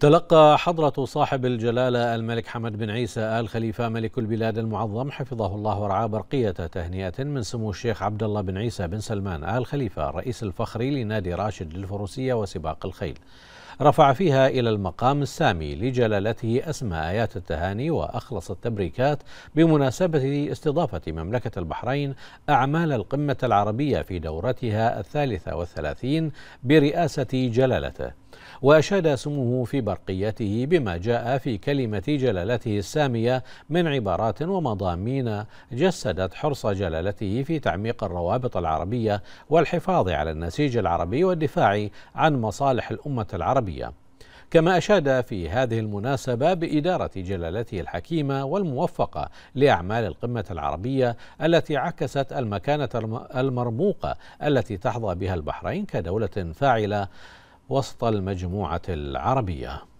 تلقى حضرة صاحب الجلالة الملك حمد بن عيسى آل خليفة ملك البلاد المعظم حفظه الله ورعاه برقية تهنئة من سمو الشيخ عبد الله بن عيسى بن سلمان آل خليفة الرئيس الفخري لنادي راشد للفروسية وسباق الخيل رفع فيها إلى المقام السامي لجلالته أسمى آيات التهاني وأخلص التبريكات بمناسبة استضافة مملكة البحرين أعمال القمة العربية في دورتها الثالثة والثلاثين برئاسة جلالته وأشاد سموه في برقيته بما جاء في كلمة جلالته السامية من عبارات ومضامين جسدت حرص جلالته في تعميق الروابط العربية والحفاظ على النسيج العربي والدفاع عن مصالح الأمة العربية العربية كما أشاد في هذه المناسبة بإدارة جلالته الحكيمة والموفقة لأعمال القمة العربية التي عكست المكانة المرموقة التي تحظى بها البحرين كدولة فاعلة وسط المجموعة العربية